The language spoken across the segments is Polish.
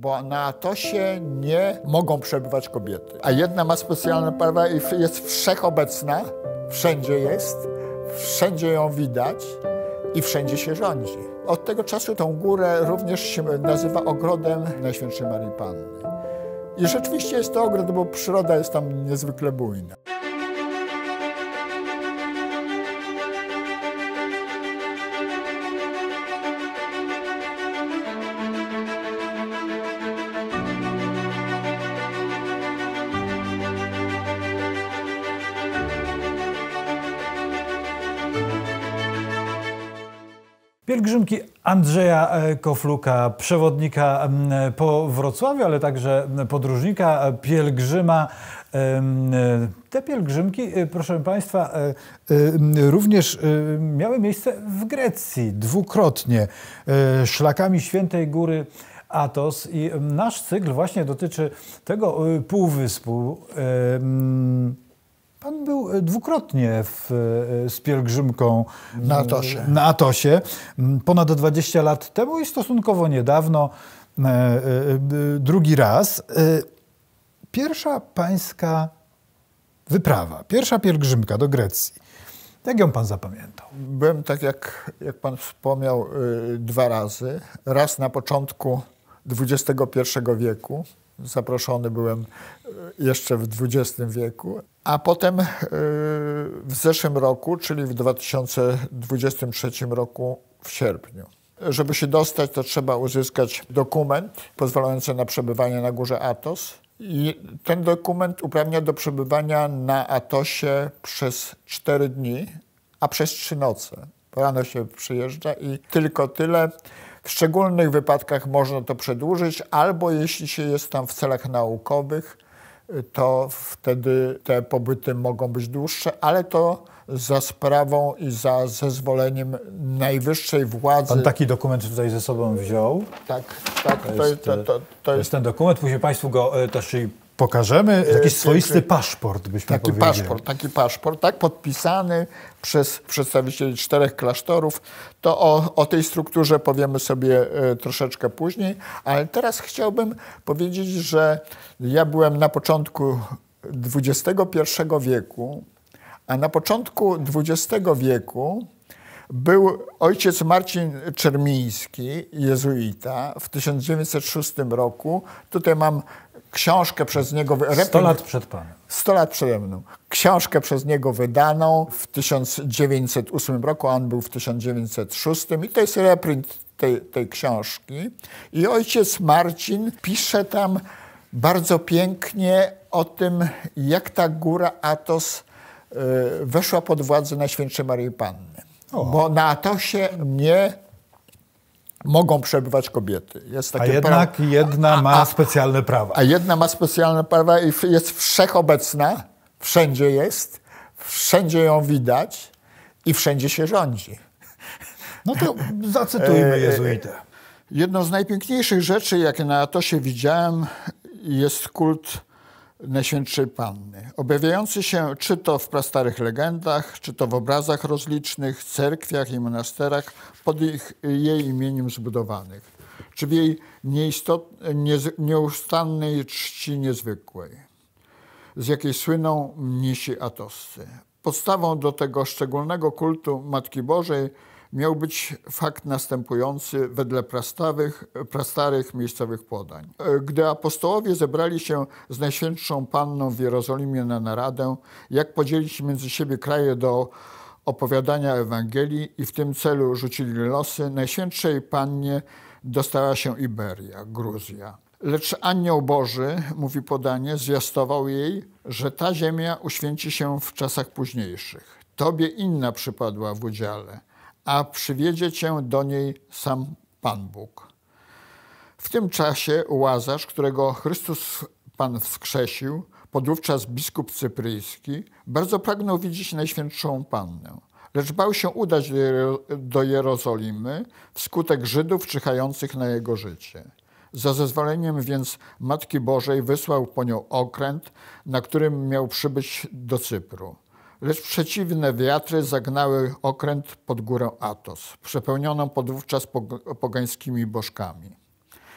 bo na atosie nie mogą przebywać kobiety. A jedna ma specjalne prawa i jest wszechobecna, wszędzie jest, wszędzie ją widać i wszędzie się rządzi. Od tego czasu tą górę również się nazywa ogrodem Najświętszej Marii Panny. I rzeczywiście jest to ogród, bo przyroda jest tam niezwykle bujna. pielgrzymki Andrzeja e, Kofluka, przewodnika po Wrocławiu, ale także podróżnika, e, pielgrzyma. E, te pielgrzymki, proszę Państwa, również miały miejsce w Grecji dwukrotnie szlakami Świętej Góry. Atos i nasz cykl właśnie dotyczy tego półwyspu. Pan był e, dwukrotnie w, e, z pielgrzymką na Atosie. na Atosie, mm, ponad 20 lat temu i stosunkowo niedawno e, drugi raz. Pierwsza pańska wyprawa, pierwsza pielgrzymka do Grecji. Jak ją pan zapamiętał? Byłem, tak jak, jak pan wspomniał, dwa razy. Raz na początku XXI wieku. Zaproszony byłem jeszcze w XX wieku, a potem e, w zeszłym roku, czyli w 2023 roku w sierpniu. Żeby się dostać, to trzeba uzyskać dokument pozwalający na przebywanie na górze Atos. I ten dokument uprawnia do przebywania na Atosie przez 4 dni, a przez 3 noce. Rano się przyjeżdża i tylko tyle. W szczególnych wypadkach można to przedłużyć, albo jeśli się jest tam w celach naukowych, to wtedy te pobyty mogą być dłuższe, ale to za sprawą i za zezwoleniem najwyższej władzy. Pan taki dokument tutaj ze sobą wziął? Tak, tak. To jest, to, to, to jest... jest ten dokument, później Państwu go e, też Pokażemy e, jakiś e, swoisty e, paszport, byśmy taki powiedzieli. Paszport, taki paszport, tak, podpisany przez przedstawicieli czterech klasztorów. To o, o tej strukturze powiemy sobie troszeczkę później, ale teraz chciałbym powiedzieć, że ja byłem na początku XXI wieku, a na początku XX wieku był ojciec Marcin Czermiński, jezuita, w 1906 roku. Tutaj mam książkę przez niego... 100 lat przed panem. 100 lat przede mną. Książkę przez niego wydaną w 1908 roku, a on był w 1906 i to jest reprint tej, tej książki. I ojciec Marcin pisze tam bardzo pięknie o tym, jak ta góra Atos e, weszła pod władzę Najświętszej Maryi Panny. O. Bo na Atosie nie mogą przebywać kobiety. Jest takie a jednak prawo. jedna ma a, specjalne prawa. A jedna ma specjalne prawa i jest wszechobecna, wszędzie jest, wszędzie ją widać i wszędzie się rządzi. No to zacytujmy e, jezuitę. Jedną z najpiękniejszych rzeczy, jakie na się widziałem, jest kult Najświętszej Panny, objawiający się czy to w prastarych legendach, czy to w obrazach rozlicznych, cerkwiach i monasterach pod ich, jej imieniem zbudowanych, czy w jej nie, nieustannej czci niezwykłej, z jakiej słyną mnisi atoscy. Podstawą do tego szczególnego kultu Matki Bożej miał być fakt następujący wedle prastawych, prastarych miejscowych podań. Gdy apostołowie zebrali się z Najświętszą Panną w Jerozolimie na naradę, jak podzielić między siebie kraje do opowiadania Ewangelii i w tym celu rzucili losy, Najświętszej Pannie dostała się Iberia, Gruzja. Lecz anioł Boży, mówi podanie, zwiastował jej, że ta ziemia uświęci się w czasach późniejszych. Tobie inna przypadła w udziale – a przywiedzie cię do niej sam Pan Bóg. W tym czasie Łazarz, którego Chrystus Pan wskrzesił, podówczas biskup cypryjski, bardzo pragnął widzieć Najświętszą Pannę, lecz bał się udać do Jerozolimy wskutek Żydów czyhających na jego życie. Za zezwoleniem więc Matki Bożej wysłał po nią okręt, na którym miał przybyć do Cypru lecz przeciwne wiatry zagnały okręt pod górę Atos, przepełnioną podówczas pogańskimi bożkami.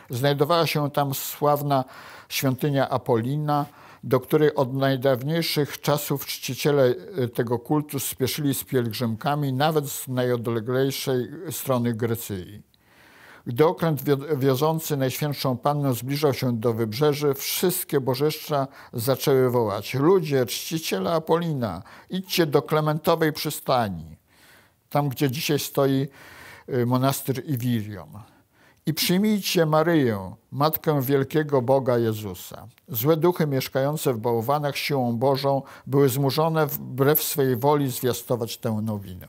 Znajdowała się tam sławna świątynia Apolina, do której od najdawniejszych czasów czciciele y, tego kultu spieszyli z pielgrzymkami nawet z najodleglejszej strony Grecji. Gdy okręt wiozący Najświętszą Pannę zbliżał się do wybrzeży, wszystkie bożyszcza zaczęły wołać Ludzie, czciciele Apolina, idźcie do Klementowej przystani, tam gdzie dzisiaj stoi y, monastyr Iwirium i przyjmijcie Maryję, matkę wielkiego Boga Jezusa. Złe duchy mieszkające w bałwanach siłą Bożą były zmuszone wbrew swej woli zwiastować tę nowinę.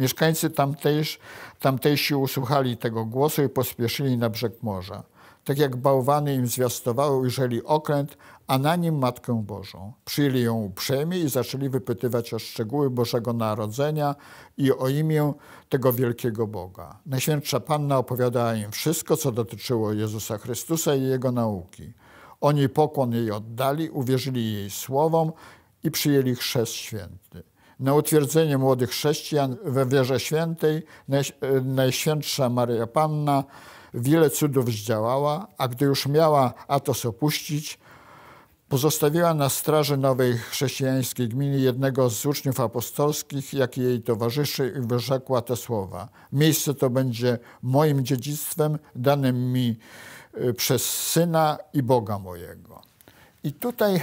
Mieszkańcy tamtejsz, tamtejsi usłuchali tego głosu i pospieszyli na brzeg morza. Tak jak bałwany im zwiastowały, ujrzeli okręt, a na nim Matkę Bożą. Przyjęli ją uprzejmie i zaczęli wypytywać o szczegóły Bożego Narodzenia i o imię tego wielkiego Boga. Najświętsza Panna opowiadała im wszystko, co dotyczyło Jezusa Chrystusa i Jego nauki. Oni pokłon jej oddali, uwierzyli jej słowom i przyjęli chrzest święty na utwierdzenie młodych chrześcijan we wierze świętej e, Najświętsza Maria Panna wiele cudów zdziałała, a gdy już miała Atos opuścić, pozostawiła na straży nowej chrześcijańskiej gminy jednego z uczniów apostolskich, jaki jej towarzyszy i wyrzekła te słowa. Miejsce to będzie moim dziedzictwem, danym mi e, przez Syna i Boga mojego. I tutaj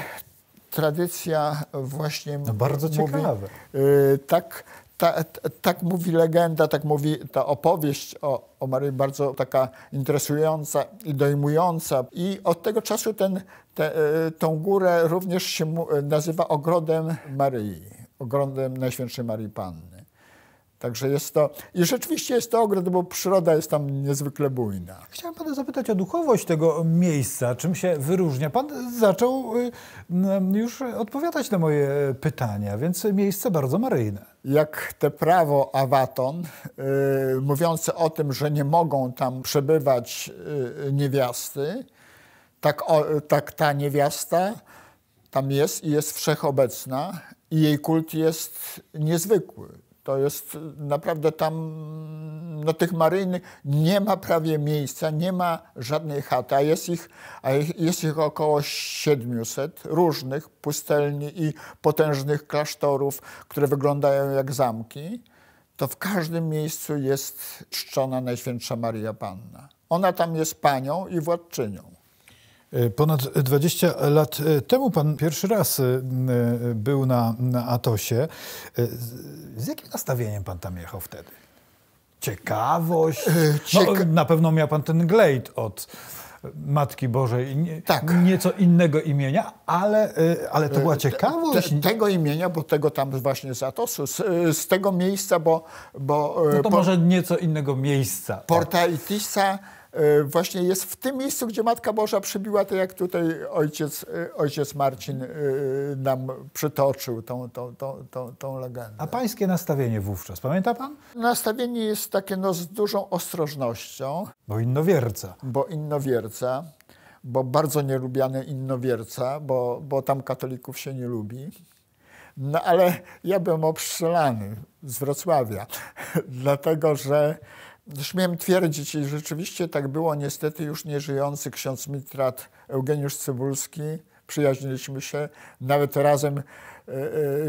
tradycja właśnie. No bardzo mówi, ciekawe. Y, tak, ta, ta, tak mówi legenda, tak mówi ta opowieść o, o Maryi, bardzo taka interesująca i dojmująca. I od tego czasu ten, te, y, tą górę również się y, nazywa Ogrodem Maryi, Ogrodem Najświętszej Marii Panny. Także jest to, i rzeczywiście jest to ogród, bo przyroda jest tam niezwykle bujna. Chciałem pana zapytać o duchowość tego miejsca, czym się wyróżnia. Pan zaczął y, już odpowiadać na moje e, pytania, więc miejsce bardzo maryjne. Jak te prawo Awaton, yy, mówiące o tym, że nie mogą tam przebywać yy, niewiasty, tak, o, tak ta niewiasta tam jest i jest wszechobecna i jej kult jest niezwykły to jest y, naprawdę tam, mm, no tych maryjnych nie ma prawie miejsca, nie ma żadnej chaty, a jest ich, a jest ich około 700 różnych pustelni i potężnych klasztorów, które wyglądają jak zamki. To w każdym miejscu jest czczona Najświętsza Maria Panna. Ona tam jest panią i władczynią. E, ponad 20 lat e, temu pan pierwszy raz e, był na, na Atosie. Z jakim nastawieniem pan tam jechał wtedy? Ciekawość? Cieka... No, na pewno miał pan ten glejt od Matki Bożej, nie, tak. nieco innego imienia, ale, ale to była ciekawość. Te, tego imienia, bo tego tam właśnie z Atosu, z, z tego miejsca, bo... bo no to może nieco innego miejsca. Tak. Porta Itisa E, właśnie jest w tym miejscu, gdzie Matka Boża przybiła, to jak tutaj ojciec, e, ojciec Marcin e, nam przytoczył tą, tą, tą, tą, tą legendę. A pańskie nastawienie wówczas, pamięta pan? Nastawienie jest takie no, z dużą ostrożnością. Bo innowierca. Bo innowierca, bo bardzo nielubiany innowierca, bo, bo tam katolików się nie lubi. No ale ja byłem obstrzelany z Wrocławia, dlatego że śmiem twierdzić, i rzeczywiście tak było, niestety już nieżyjący ksiądz Mitrat Eugeniusz Cybulski, przyjaźniliśmy się, nawet razem e,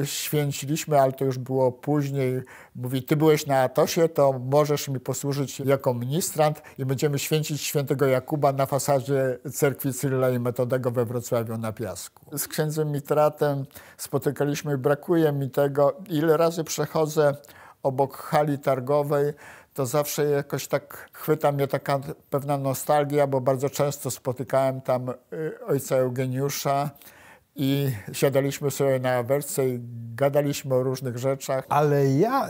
e, święciliśmy, ale to już było później. Mówi, ty byłeś na Atosie, to możesz mi posłużyć jako ministrant i będziemy święcić świętego Jakuba na fasadzie cerkwi Cyrilla i Metodego we Wrocławiu na Piasku. Z księdzem Mitratem spotykaliśmy, brakuje mi tego, ile razy przechodzę obok hali targowej, to zawsze jakoś tak chwyta mnie taka pewna nostalgia, bo bardzo często spotykałem tam y, ojca Eugeniusza i siadaliśmy sobie na awersce i gadaliśmy o różnych rzeczach. Ale ja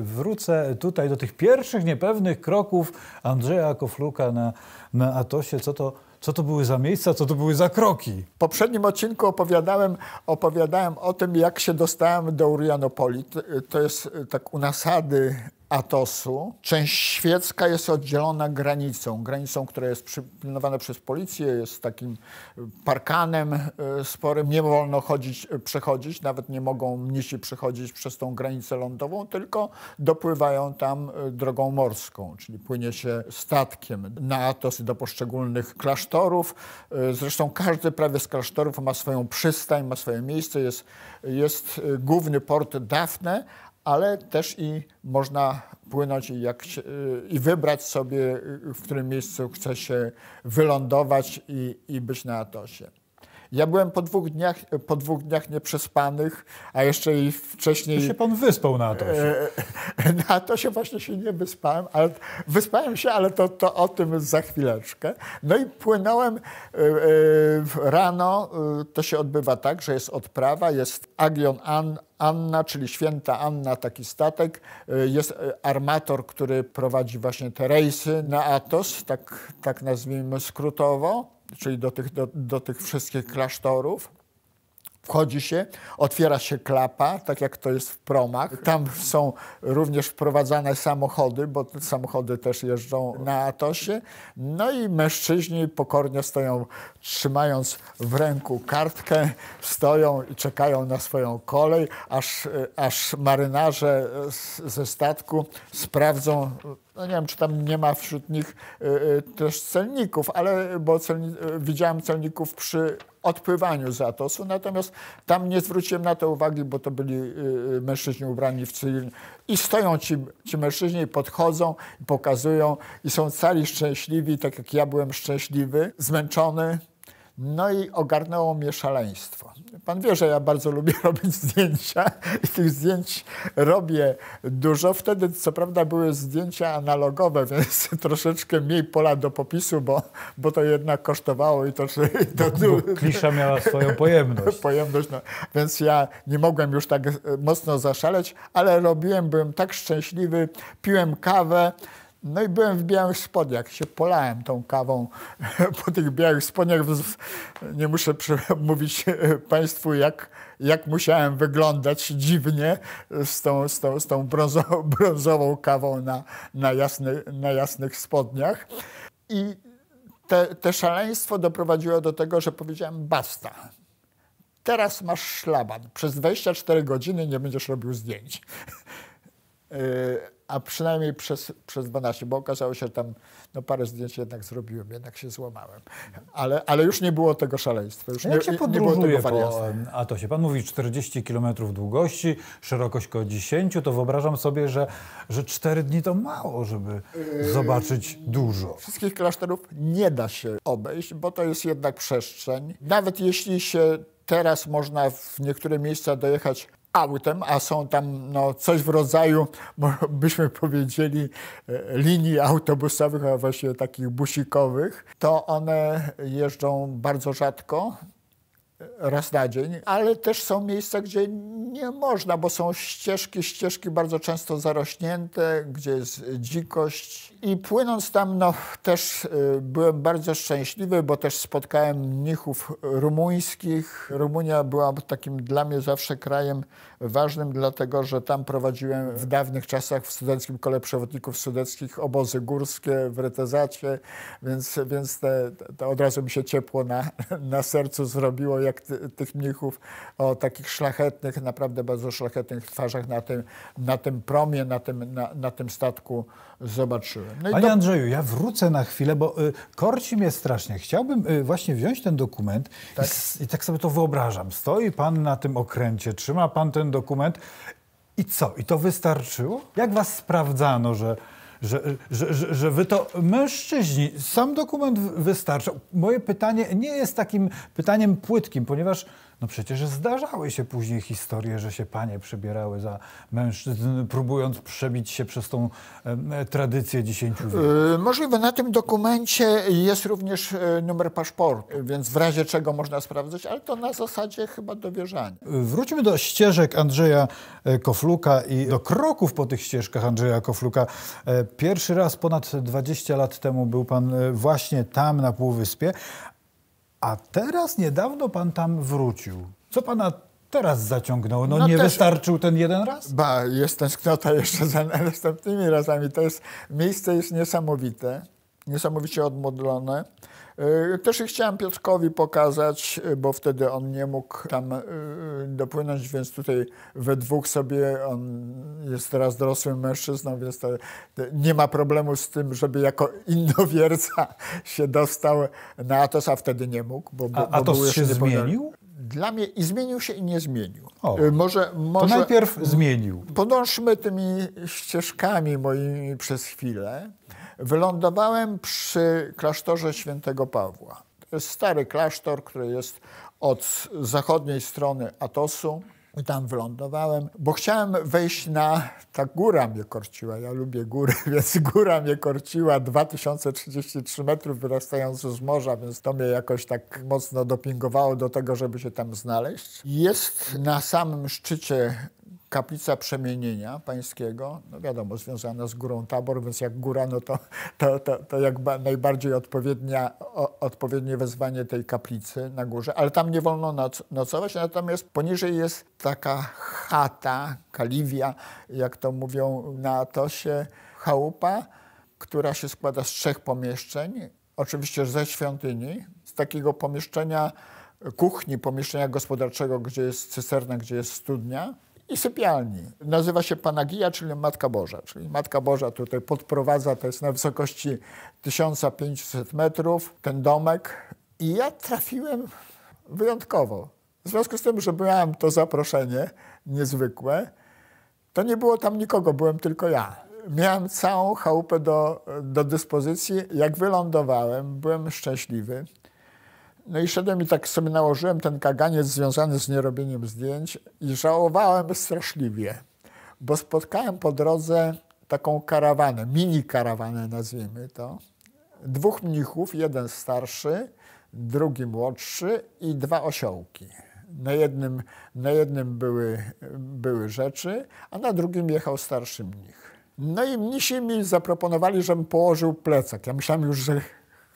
wrócę tutaj do tych pierwszych niepewnych kroków Andrzeja Kofluka na, na Atosie. Co to, co to były za miejsca, co to były za kroki? W poprzednim odcinku opowiadałem, opowiadałem o tym, jak się dostałem do Urianopoli. To jest y, tak u nasady Atosu. Część świecka jest oddzielona granicą, granicą, która jest przypilnowana przez policję, jest takim e, parkanem e, sporym. Nie wolno chodzić, e, przechodzić, nawet nie mogą mnisi przechodzić przez tą granicę lądową, tylko dopływają tam drogą morską, czyli płynie się statkiem na Atos i do poszczególnych klasztorów. Zresztą każdy prawie z klasztorów ma swoją przystań, ma swoje miejsce, jest, jest główny port Dafne, ale też i można płynąć i, jak, i wybrać sobie, w którym miejscu chce się wylądować i, i być na atosie. Ja byłem po dwóch dniach, po dwóch dniach nieprzespanych, a jeszcze i wcześniej... To się pan wyspał na to. E, e, na to się właśnie się nie wyspałem, ale wyspałem się, ale to, to o tym za chwileczkę. No i płynąłem e, rano, to się odbywa tak, że jest odprawa, jest Agion An, Anna, czyli święta Anna, taki statek. Jest armator, który prowadzi właśnie te rejsy na Atos, tak, tak nazwijmy skrótowo czyli do tych, do, do tych wszystkich klasztorów. Wchodzi się, otwiera się klapa, tak jak to jest w promach. Tam są również wprowadzane samochody, bo samochody też jeżdżą na Atosie. No i mężczyźni pokornie stoją, trzymając w ręku kartkę, stoją i czekają na swoją kolej, aż, aż marynarze z, ze statku sprawdzą no nie wiem, czy tam nie ma wśród nich y, y, też celników, ale bo celni, y, widziałem celników przy odpływaniu z Atosu, natomiast tam nie zwróciłem na to uwagi, bo to byli mężczyźni ubrani w cywil. I stoją ci, ci mężczyźni, podchodzą, pokazują i są cali szczęśliwi, tak jak ja byłem szczęśliwy, zmęczony, no i ogarnęło mnie szaleństwo. Pan wie, że ja bardzo lubię robić zdjęcia i tych zdjęć robię dużo. Wtedy co prawda były zdjęcia analogowe, więc troszeczkę mniej pola do popisu, bo, bo to jednak kosztowało i to... to bo, no, klisza miała swoją pojemność. pojemność, no. Więc ja nie mogłem już tak e, mocno zaszaleć, ale robiłem, byłem tak szczęśliwy, piłem kawę, no i byłem w białych spodniach, się polałem tą kawą po tych białych spodniach. Nie muszę mówić e, Państwu, jak, jak musiałem wyglądać dziwnie z tą, z tą, z tą brązową, brązową kawą na, na, jasny, na jasnych spodniach. I te, te szaleństwo doprowadziło do tego, że powiedziałem basta. Teraz masz szlaban. Przez 24 godziny nie będziesz robił zdjęć. E, a przynajmniej przez, przez 12, bo okazało się, że tam no, parę zdjęć jednak zrobiłem, jednak się złamałem. Ale, ale już nie było tego szaleństwa. Już Jak nie, się podróżuje nie było tego po Atosie? Pan mówi 40 km długości, szerokość około 10, to wyobrażam sobie, że, że 4 dni to mało, żeby yy, zobaczyć dużo. Wszystkich klasztorów nie da się obejść, bo to jest jednak przestrzeń. Nawet jeśli się teraz można w niektóre miejsca dojechać autem, a są tam no, coś w rodzaju, byśmy powiedzieli, e, linii autobusowych, a właściwie takich busikowych, to one jeżdżą bardzo rzadko, raz na dzień, ale też są miejsca, gdzie nie można, bo są ścieżki, ścieżki bardzo często zarośnięte, gdzie jest dzikość. I płynąc tam, no też y, byłem bardzo szczęśliwy, bo też spotkałem mnichów rumuńskich. Rumunia była takim dla mnie zawsze krajem ważnym, dlatego że tam prowadziłem w dawnych czasach w Studenckim Kole Przewodników Studenckich obozy górskie w Retezacie, więc, więc te, od razu mi się ciepło na, na sercu zrobiło, jak tych mnichów o takich szlachetnych, naprawdę bardzo szlachetnych twarzach na tym, na tym promie, na tym, na, na tym statku zobaczyłem. No Panie to... Andrzeju, ja wrócę na chwilę, bo y, korci mnie strasznie. Chciałbym y, właśnie wziąć ten dokument tak? I, i tak sobie to wyobrażam. Stoi pan na tym okręcie, trzyma pan ten dokument i co? I to wystarczyło? Jak was sprawdzano, że że, że, że, że wy to mężczyźni. Sam dokument wystarcza. Moje pytanie nie jest takim pytaniem płytkim, ponieważ no przecież zdarzały się później historie, że się panie przebierały za mężczyzn, próbując przebić się przez tą e, tradycję dziesięciu wieków. E, możliwe. Na tym dokumencie jest również e, numer paszportu, więc w razie czego można sprawdzać, ale to na zasadzie chyba dowierzania. Wróćmy do ścieżek Andrzeja e, Kofluka i do kroków po tych ścieżkach Andrzeja Kofluka. Pierwszy raz ponad 20 lat temu był pan właśnie tam na Półwyspie, a teraz niedawno pan tam wrócił. Co pana teraz zaciągnął? No, no nie też, wystarczył ten jeden raz? Ba, jest tęsknota jeszcze za następnymi razami. To jest, miejsce jest niesamowite, niesamowicie odmodlone. E, też chciałem Piotrkowi pokazać, e, bo wtedy on nie mógł tam e, dopłynąć, więc tutaj we dwóch sobie, on jest teraz dorosłym mężczyzną, więc to, nie ma problemu z tym, żeby jako indowierca się dostał na Atos, a wtedy nie mógł. Bo, bo, a Atos się zmienił? Dla mnie i zmienił się i nie zmienił. O, może, może, to najpierw zmienił. Podążmy tymi ścieżkami moimi przez chwilę. Wylądowałem przy klasztorze świętego Pawła. To jest stary klasztor, który jest od zachodniej strony Atosu. I tam wylądowałem, bo chciałem wejść na. Ta góra mnie korciła. Ja lubię góry, więc góra mnie korciła 2033 metrów wyrastający z morza, więc to mnie jakoś tak mocno dopingowało do tego, żeby się tam znaleźć. Jest na samym szczycie kaplica przemienienia pańskiego, no wiadomo, związana z górą Tabor, więc jak góra, no to, to, to, to jak najbardziej odpowiednia, o, odpowiednie wezwanie tej kaplicy na górze, ale tam nie wolno noc, nocować, natomiast poniżej jest taka chata, kaliwia, jak to mówią na Atosie, chałupa, która się składa z trzech pomieszczeń, oczywiście ze świątyni, z takiego pomieszczenia kuchni, pomieszczenia gospodarczego, gdzie jest cyserna, gdzie jest studnia, i sypialni. Nazywa się Panagia, czyli Matka Boża. Czyli Matka Boża tutaj podprowadza, to jest na wysokości 1500 metrów, ten domek. I ja trafiłem wyjątkowo. W związku z tym, że miałem to zaproszenie niezwykłe, to nie było tam nikogo, byłem tylko ja. Miałem całą chałupę do, do dyspozycji. Jak wylądowałem, byłem szczęśliwy. No i szedłem i tak sobie nałożyłem ten kaganiec związany z nierobieniem zdjęć i żałowałem straszliwie, bo spotkałem po drodze taką karawanę, mini karawanę nazwijmy to, dwóch mnichów, jeden starszy, drugi młodszy i dwa osiołki. Na jednym, na jednym były, były rzeczy, a na drugim jechał starszy mnich. No i mnisi mi zaproponowali, żebym położył plecak. Ja myślałem już, że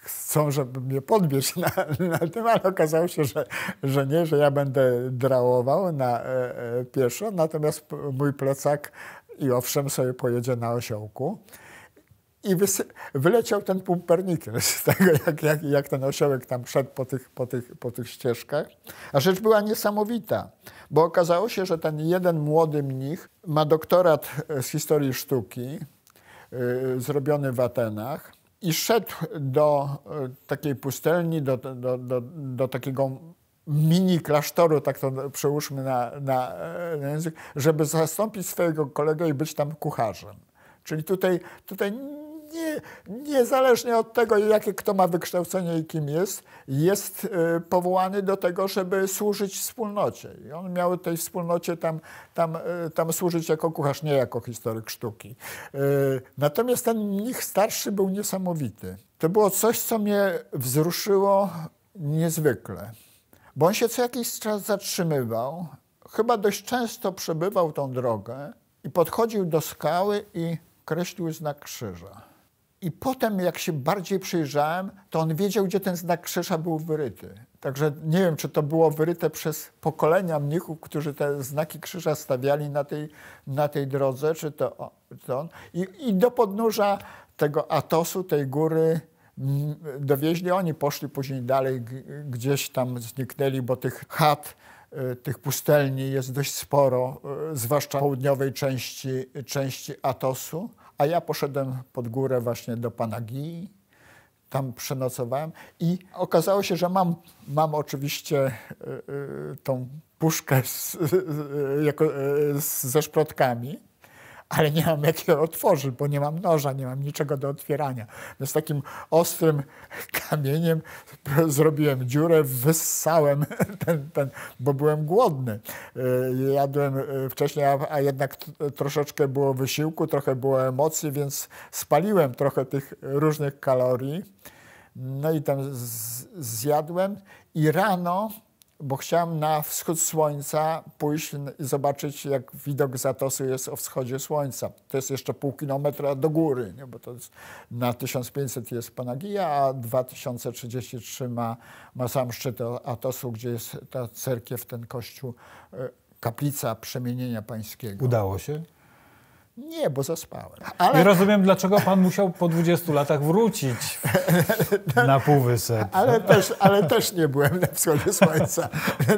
chcą, żeby mnie podbić na, na tym, ale okazało się, że, że nie, że ja będę drałował na e, e pieszo, natomiast mój plecak i owszem sobie pojedzie na osiołku. I wyleciał ten pumpernikel z tego, jak, jak, jak ten osiołek tam szedł po tych, po, tych, po tych ścieżkach. A rzecz była niesamowita, bo okazało się, że ten jeden młody mnich ma doktorat z historii sztuki, yy, zrobiony w Atenach. I szedł do e, takiej pustelni, do, do, do, do takiego mini klasztoru, tak to przełóżmy na, na, e, na język, żeby zastąpić swojego kolegę i być tam kucharzem. Czyli tutaj, tutaj nie, niezależnie od tego, jakie kto ma wykształcenie i kim jest, jest y, powołany do tego, żeby służyć wspólnocie. I on miał tej wspólnocie tam, tam, y, tam służyć jako kucharz, nie jako historyk sztuki. Y, natomiast ten nich starszy był niesamowity. To było coś, co mnie wzruszyło niezwykle, bo on się co jakiś czas zatrzymywał, chyba dość często przebywał tą drogę i podchodził do skały i kreślił znak krzyża. I potem, jak się bardziej przyjrzałem, to on wiedział, gdzie ten znak krzyża był wyryty. Także nie wiem, czy to było wyryte przez pokolenia mnichów, którzy te znaki krzyża stawiali na tej, na tej drodze, czy to, to on. I, I do podnóża tego Atosu, tej góry, mm, dowieźli. Oni poszli później dalej, gdzieś tam zniknęli, bo tych chat, y, tych pustelni jest dość sporo, y, zwłaszcza w południowej części, części Atosu. A ja poszedłem pod górę właśnie do pana Gii, tam przenocowałem i okazało się, że mam, mam oczywiście e, e, tą puszkę z, e, jako, ze szprotkami ale nie mam jak je otworzyć, bo nie mam noża, nie mam niczego do otwierania. Więc takim ostrym kamieniem zrobiłem dziurę, wyssałem ten, ten bo byłem głodny. Y, jadłem y, wcześniej, a jednak troszeczkę było wysiłku, trochę było emocji, więc spaliłem trochę tych różnych kalorii. No i tam zjadłem i rano bo chciałem na wschód słońca pójść i zobaczyć, jak widok zatosu jest o wschodzie słońca. To jest jeszcze pół kilometra do góry, nie? bo to jest, na 1500 jest Panagia, a 2033 ma, ma sam szczyt Atosu, gdzie jest ta cerkiew, ten kościół, e, kaplica przemienienia pańskiego. Udało się? Nie, bo zaspałem. Ale... rozumiem, dlaczego pan musiał po 20 latach wrócić na półwysep. Ale też, ale też nie byłem na wschodzie słońca.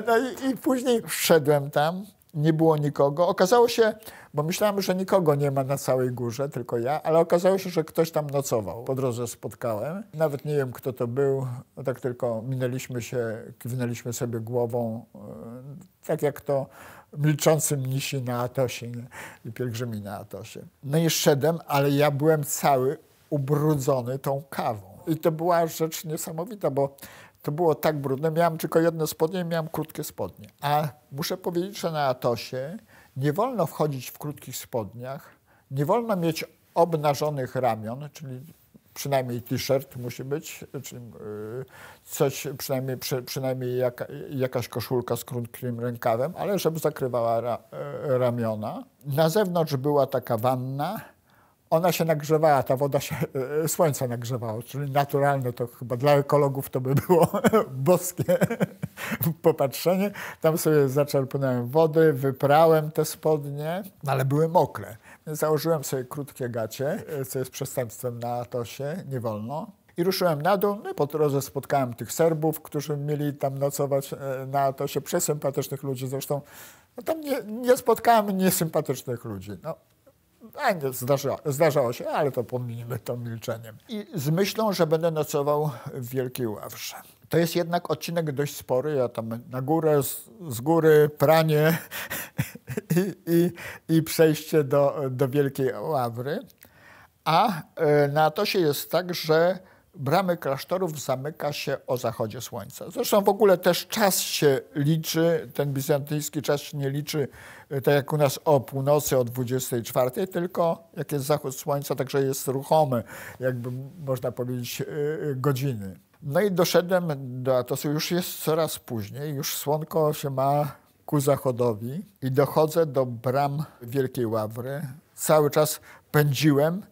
No i, i później wszedłem tam, nie było nikogo. Okazało się, bo myślałem, że nikogo nie ma na całej górze, tylko ja, ale okazało się, że ktoś tam nocował. Po drodze spotkałem. Nawet nie wiem, kto to był. No tak tylko minęliśmy się, kiwnęliśmy sobie głową, e, tak jak to milczącym mnisi na Atosie nie? i pielgrzymi na Atosie. No i szedłem, ale ja byłem cały ubrudzony tą kawą. I to była rzecz niesamowita, bo to było tak brudne. Miałem tylko jedno spodnie, miałem krótkie spodnie. A muszę powiedzieć, że na Atosie nie wolno wchodzić w krótkich spodniach, nie wolno mieć obnażonych ramion, czyli przynajmniej t-shirt musi być, czyli y, coś, przynajmniej, przynajmniej jaka, jakaś koszulka z krótkim rękawem, ale żeby zakrywała ra, y, ramiona. Na zewnątrz była taka wanna, ona się nagrzewała, ta woda się, y, słońce nagrzewało, czyli naturalne to chyba dla ekologów to by było boskie popatrzenie. Tam sobie zaczerpnąłem wody, wyprałem te spodnie, no ale były mokre. Założyłem sobie krótkie gacie, e, co jest przestępstwem na Atosie, nie wolno. I ruszyłem na dół, no i po drodze spotkałem tych Serbów, którzy mieli tam nocować e, na Atosie, przesympatycznych ludzi zresztą. No tam nie, nie spotkałem niesympatycznych ludzi. No, a nie, zdarzało, zdarzało się, ale to pominimy to milczeniem. I z myślą, że będę nocował w Wielkiej Ławrze to jest jednak odcinek dość spory. Ja tam na górę, z, z góry, pranie i, i, i, przejście do, do Wielkiej Ławry. A e, na się jest tak, że bramy klasztorów zamyka się o zachodzie słońca. Zresztą w ogóle też czas się liczy, ten bizantyjski czas się nie liczy e, tak jak u nas o północy o 24, tylko jak jest zachód słońca, także jest ruchomy, jakby można powiedzieć, e, godziny. No i doszedłem do Atosu, już jest coraz później, już słonko się ma ku zachodowi i dochodzę do bram Wielkiej Ławry. Cały czas pędziłem,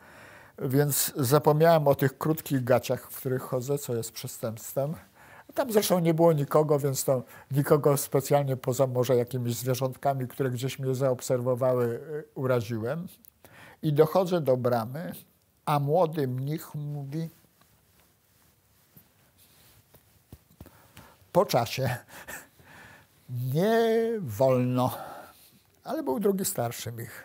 więc zapomniałem o tych krótkich gaciach, w których chodzę, co jest przestępstwem. Tam zresztą nie było nikogo, więc to nikogo specjalnie poza może jakimiś zwierzątkami, które gdzieś mnie zaobserwowały, uraziłem. I dochodzę do bramy, a młody mnich mówi, po czasie. Nie wolno. Ale był drugi starszy ich.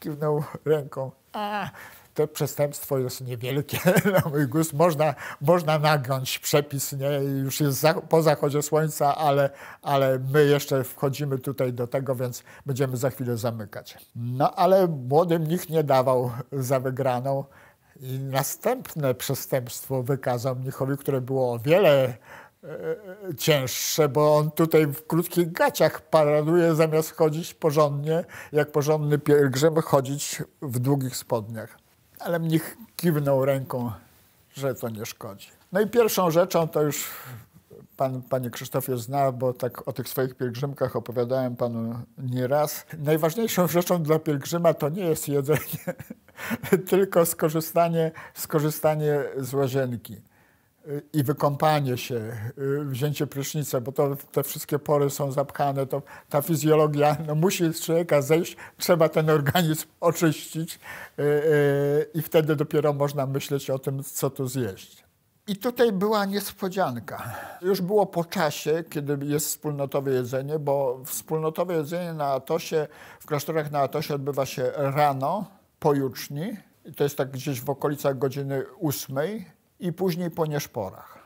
Kiwnął ręką. A, to przestępstwo jest niewielkie na mój gust. Można, można nagrać przepis, nie? już jest za, po zachodzie słońca, ale, ale my jeszcze wchodzimy tutaj do tego, więc będziemy za chwilę zamykać. No ale młodym nikt nie dawał za wygraną. I następne przestępstwo wykazał mnichowi, które było o wiele cięższe, bo on tutaj w krótkich gaciach paraduje zamiast chodzić porządnie, jak porządny pielgrzym, chodzić w długich spodniach. Ale mnich kiwnął ręką, że to nie szkodzi. No i pierwszą rzeczą to już pan, panie Krzysztofie, zna, bo tak o tych swoich pielgrzymkach opowiadałem panu nieraz. Najważniejszą rzeczą dla pielgrzyma to nie jest jedzenie, tylko skorzystanie, skorzystanie z łazienki i wykąpanie się, y, wzięcie prysznica, bo to, te wszystkie pory są zapchane, to ta fizjologia no, musi z człowieka zejść, trzeba ten organizm oczyścić y, y, i wtedy dopiero można myśleć o tym, co tu zjeść. I tutaj była niespodzianka. Już było po czasie, kiedy jest wspólnotowe jedzenie, bo wspólnotowe jedzenie na Atosie, w klasztorach na Atosie odbywa się rano, po juczni. to jest tak gdzieś w okolicach godziny ósmej i później po nieszporach,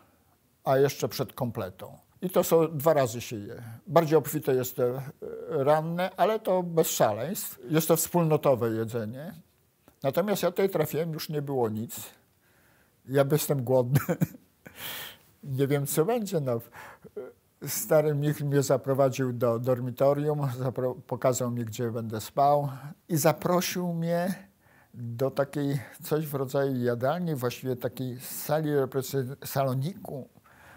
a jeszcze przed kompletą. I to są dwa razy się je. Bardziej obfite jest te e, ranne, ale to bez szaleństw. Jest to wspólnotowe jedzenie. Natomiast ja tutaj trafiłem, już nie było nic. Ja jestem głodny. nie wiem, co będzie. No. Stary Michl mnie zaprowadził do dormitorium, zapro pokazał mi, gdzie będę spał i zaprosił mnie do takiej coś w rodzaju jadalni, właściwie takiej sali saloniku,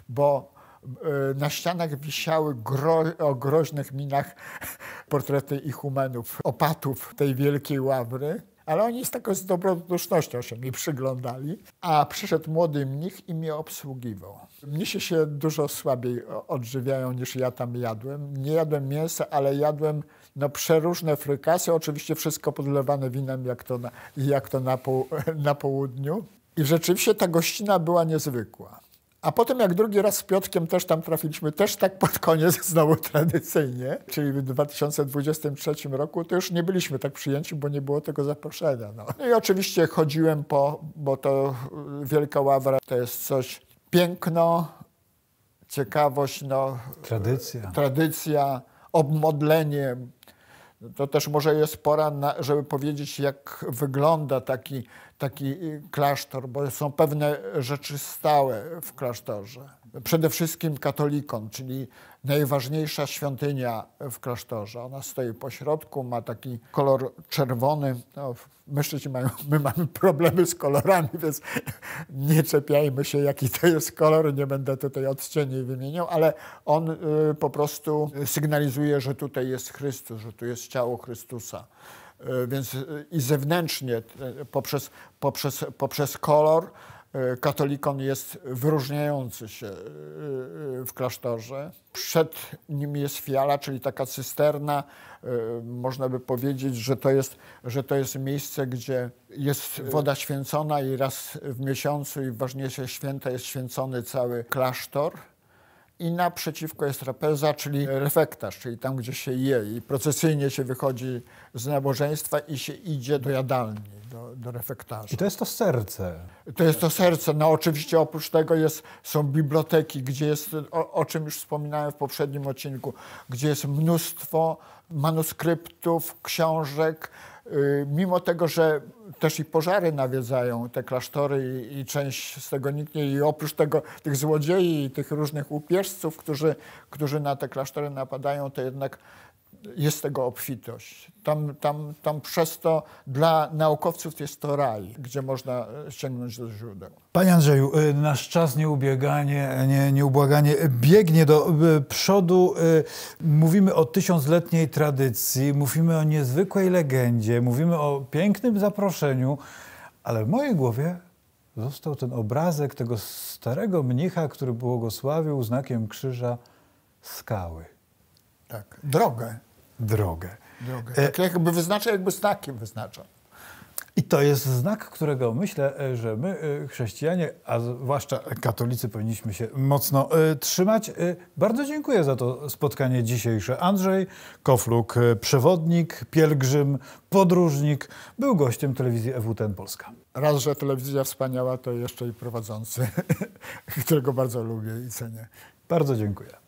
bo e, na ścianach wisiały gro, o groźnych minach portrety ichumenów, opatów tej wielkiej ławry. Ale oni z taką z dobrodusznością się mi przyglądali, a przyszedł młody mnich i mnie obsługiwał. Mnisie się dużo słabiej odżywiają niż ja tam jadłem. Nie jadłem mięsa, ale jadłem no przeróżne frykasy, oczywiście wszystko podlewane winem, jak to na, jak to na, po, na południu. I rzeczywiście ta gościna była niezwykła. A potem jak drugi raz z Piotkiem też tam trafiliśmy, też tak pod koniec znowu tradycyjnie, czyli w 2023 roku, to już nie byliśmy tak przyjęci, bo nie było tego zaproszenia. No. no. I oczywiście chodziłem po, bo to Wielka Ławra to jest coś piękno, ciekawość, no, tradycja, tradycja obmodlenie, to też może jest pora, na, żeby powiedzieć, jak wygląda taki, taki y, klasztor, bo są pewne rzeczy stałe w klasztorze. Przede wszystkim katolikon, czyli najważniejsza świątynia w klasztorze. Ona stoi po środku, ma taki kolor czerwony. No, mężczyźni mają, my mamy problemy z kolorami, więc nie czepiajmy się, jaki to jest kolor, nie będę tutaj odcieni wymieniał, ale on y, po prostu sygnalizuje, że tutaj jest Chrystus, że tu jest ciało Chrystusa. Y, więc y, i zewnętrznie poprzez, poprzez, poprzez kolor E, katolikon jest wyróżniający się e, e, w klasztorze. Przed nim jest fiala, czyli taka cysterna. Można by powiedzieć, że to jest, że to jest miejsce, gdzie jest woda święcona i raz w miesiącu i w ważniejsze święta jest święcony cały klasztor i naprzeciwko jest trapeza, czyli refektarz, czyli tam, gdzie się je i procesyjnie się wychodzi z nabożeństwa i się idzie do jadalni, do, do refektarza. I to jest to serce. To jest to serce. No oczywiście oprócz tego jest, są biblioteki, gdzie jest, o, o czym już wspominałem w poprzednim odcinku, gdzie jest mnóstwo manuskryptów, książek, y, mimo tego, że też i pożary nawiedzają te klasztory i, i, część z tego niknie. I oprócz tego tych złodziei i tych różnych upierzców, którzy, którzy na te klasztory napadają, to jednak jest tego obfitość. Tam, tam, tam przez to dla naukowców jest to raj, gdzie można e, sięgnąć do źródeł. Panie Andrzeju, e, nasz czas nieubieganie, e, nie, nieubłaganie biegnie do przodu. Mówimy o tysiącletniej tradycji, mówimy o niezwykłej legendzie, mówimy o pięknym zaproszeniu, ale w mojej głowie został ten obrazek tego starego mnicha, który błogosławił znakiem krzyża skały. Tak, drogę. Drogę. drogę. E, tak jakby wyznacza, jakby znakiem wyznacza. I to jest znak, którego myślę, e, że my, e, chrześcijanie, a zwłaszcza katolicy, powinniśmy się mocno trzymać. Bardzo dziękuję za to spotkanie dzisiejsze. Andrzej Kofluk, przewodnik, pielgrzym, podróżnik, był gościem telewizji EWTN Polska. Raz, że telewizja wspaniała, to jeszcze i prowadzący, którego bardzo lubię i cenię. Bardzo dziękuję.